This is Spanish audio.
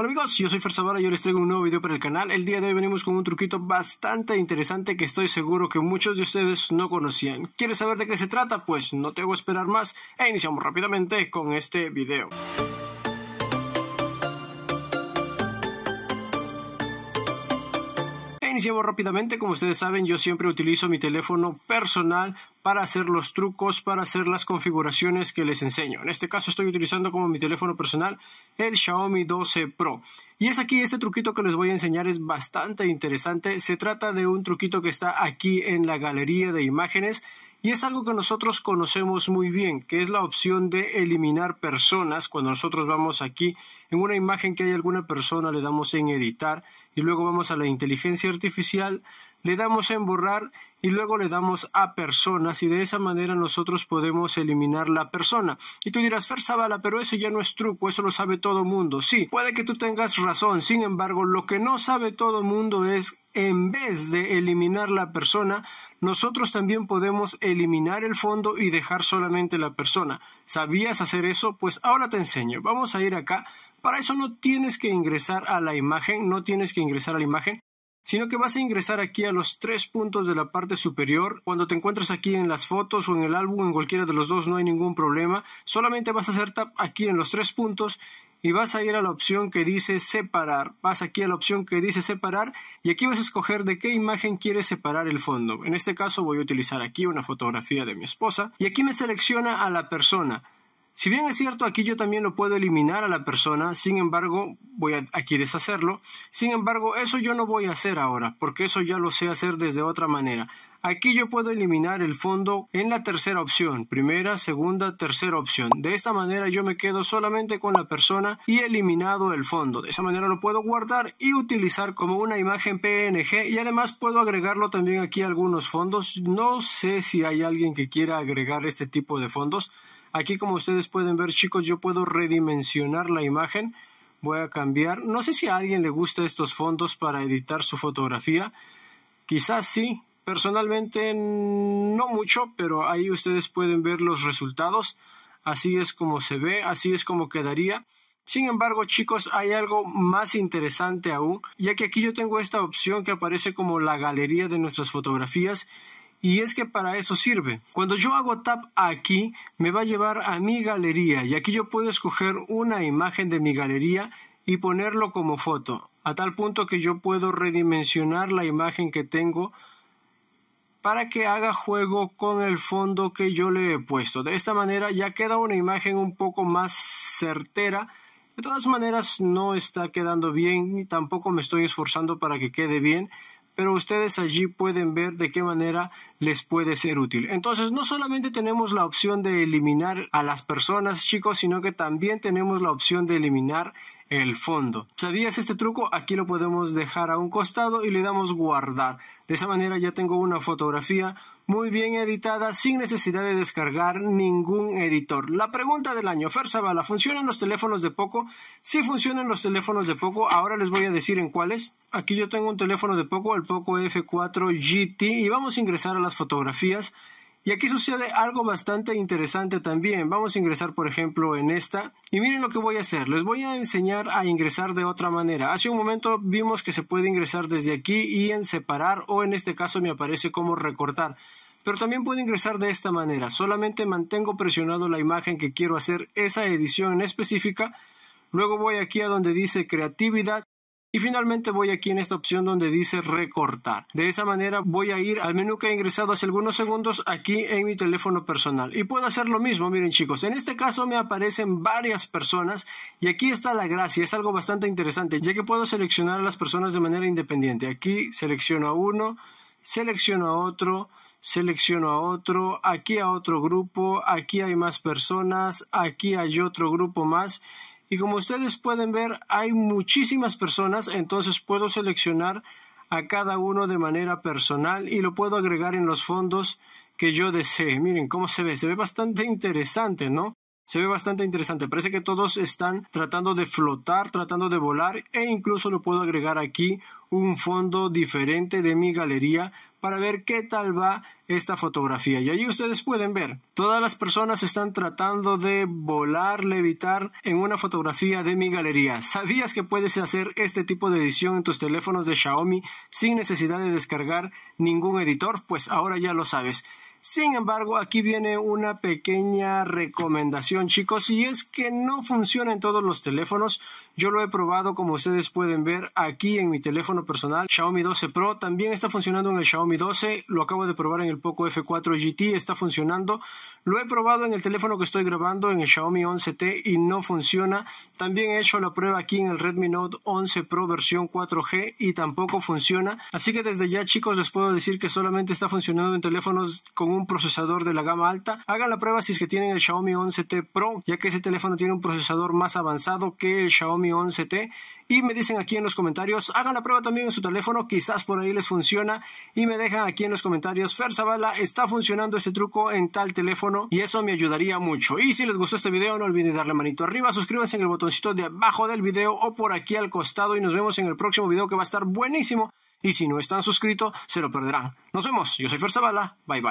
Hola amigos, yo soy Farzabara y yo les traigo un nuevo video para el canal. El día de hoy venimos con un truquito bastante interesante que estoy seguro que muchos de ustedes no conocían. ¿Quieres saber de qué se trata? Pues no te hago esperar más e iniciamos rápidamente con este video. rápidamente. Como ustedes saben, yo siempre utilizo mi teléfono personal para hacer los trucos, para hacer las configuraciones que les enseño. En este caso estoy utilizando como mi teléfono personal el Xiaomi 12 Pro. Y es aquí este truquito que les voy a enseñar es bastante interesante. Se trata de un truquito que está aquí en la galería de imágenes y es algo que nosotros conocemos muy bien, que es la opción de eliminar personas. Cuando nosotros vamos aquí, en una imagen que hay alguna persona, le damos en editar y luego vamos a la inteligencia artificial, le damos en borrar y luego le damos a personas y de esa manera nosotros podemos eliminar la persona. Y tú dirás, Fer Zavala, pero eso ya no es truco, eso lo sabe todo mundo. Sí, puede que tú tengas razón, sin embargo, lo que no sabe todo mundo es en vez de eliminar la persona, nosotros también podemos eliminar el fondo y dejar solamente la persona. ¿Sabías hacer eso? Pues ahora te enseño. Vamos a ir acá. Para eso no tienes que ingresar a la imagen, no tienes que ingresar a la imagen sino que vas a ingresar aquí a los tres puntos de la parte superior. Cuando te encuentras aquí en las fotos o en el álbum, en cualquiera de los dos, no hay ningún problema. Solamente vas a hacer tap aquí en los tres puntos y vas a ir a la opción que dice separar. Vas aquí a la opción que dice separar y aquí vas a escoger de qué imagen quieres separar el fondo. En este caso voy a utilizar aquí una fotografía de mi esposa y aquí me selecciona a la persona. Si bien es cierto, aquí yo también lo puedo eliminar a la persona, sin embargo, voy a aquí deshacerlo. Sin embargo, eso yo no voy a hacer ahora, porque eso ya lo sé hacer desde otra manera. Aquí yo puedo eliminar el fondo en la tercera opción, primera, segunda, tercera opción. De esta manera yo me quedo solamente con la persona y eliminado el fondo. De esa manera lo puedo guardar y utilizar como una imagen PNG y además puedo agregarlo también aquí a algunos fondos. No sé si hay alguien que quiera agregar este tipo de fondos. Aquí como ustedes pueden ver chicos, yo puedo redimensionar la imagen. Voy a cambiar. No sé si a alguien le gusta estos fondos para editar su fotografía. Quizás sí. Personalmente no mucho, pero ahí ustedes pueden ver los resultados. Así es como se ve, así es como quedaría. Sin embargo, chicos, hay algo más interesante aún, ya que aquí yo tengo esta opción que aparece como la galería de nuestras fotografías y es que para eso sirve. Cuando yo hago tap aquí, me va a llevar a mi galería y aquí yo puedo escoger una imagen de mi galería y ponerlo como foto, a tal punto que yo puedo redimensionar la imagen que tengo para que haga juego con el fondo que yo le he puesto. De esta manera ya queda una imagen un poco más certera. De todas maneras no está quedando bien y tampoco me estoy esforzando para que quede bien pero ustedes allí pueden ver de qué manera les puede ser útil. Entonces, no solamente tenemos la opción de eliminar a las personas, chicos, sino que también tenemos la opción de eliminar el fondo. ¿Sabías este truco? Aquí lo podemos dejar a un costado y le damos guardar. De esa manera ya tengo una fotografía muy bien editada sin necesidad de descargar ningún editor. La pregunta del año, Fer Zavala, ¿funcionan los teléfonos de Poco? Si funcionan los teléfonos de Poco, ahora les voy a decir en cuáles. Aquí yo tengo un teléfono de Poco, el Poco F4 GT y vamos a ingresar a las fotografías y aquí sucede algo bastante interesante también. Vamos a ingresar, por ejemplo, en esta. Y miren lo que voy a hacer. Les voy a enseñar a ingresar de otra manera. Hace un momento vimos que se puede ingresar desde aquí y en separar o en este caso me aparece como recortar. Pero también puedo ingresar de esta manera. Solamente mantengo presionado la imagen que quiero hacer esa edición en específica. Luego voy aquí a donde dice creatividad y finalmente voy aquí en esta opción donde dice recortar. De esa manera voy a ir al menú que he ingresado hace algunos segundos aquí en mi teléfono personal. Y puedo hacer lo mismo, miren chicos. En este caso me aparecen varias personas y aquí está la gracia. Es algo bastante interesante ya que puedo seleccionar a las personas de manera independiente. Aquí selecciono a uno, selecciono a otro, selecciono a otro, aquí a otro grupo, aquí hay más personas, aquí hay otro grupo más y como ustedes pueden ver, hay muchísimas personas, entonces puedo seleccionar a cada uno de manera personal y lo puedo agregar en los fondos que yo desee. Miren cómo se ve, se ve bastante interesante, ¿no? Se ve bastante interesante. Parece que todos están tratando de flotar, tratando de volar e incluso lo puedo agregar aquí un fondo diferente de mi galería para ver qué tal va esta fotografía. Y allí ustedes pueden ver, todas las personas están tratando de volar, levitar en una fotografía de mi galería. ¿Sabías que puedes hacer este tipo de edición en tus teléfonos de Xiaomi sin necesidad de descargar ningún editor? Pues ahora ya lo sabes. Sin embargo, aquí viene una pequeña recomendación, chicos, y es que no funciona en todos los teléfonos. Yo lo he probado, como ustedes pueden ver, aquí en mi teléfono personal, Xiaomi 12 Pro. También está funcionando en el Xiaomi 12. Lo acabo de probar en el Poco F4 GT, está funcionando. Lo he probado en el teléfono que estoy grabando, en el Xiaomi 11T, y no funciona. También he hecho la prueba aquí en el Redmi Note 11 Pro versión 4G y tampoco funciona. Así que desde ya, chicos, les puedo decir que solamente está funcionando en teléfonos con un procesador de la gama alta, hagan la prueba si es que tienen el Xiaomi 11T Pro, ya que ese teléfono tiene un procesador más avanzado que el Xiaomi 11T. Y me dicen aquí en los comentarios, hagan la prueba también en su teléfono, quizás por ahí les funciona. Y me dejan aquí en los comentarios, Zavala, está funcionando este truco en tal teléfono y eso me ayudaría mucho. Y si les gustó este video, no olviden darle manito arriba, suscríbanse en el botoncito de abajo del video o por aquí al costado y nos vemos en el próximo video que va a estar buenísimo. Y si no están suscritos, se lo perderán. Nos vemos. Yo soy Zavala, Bye bye.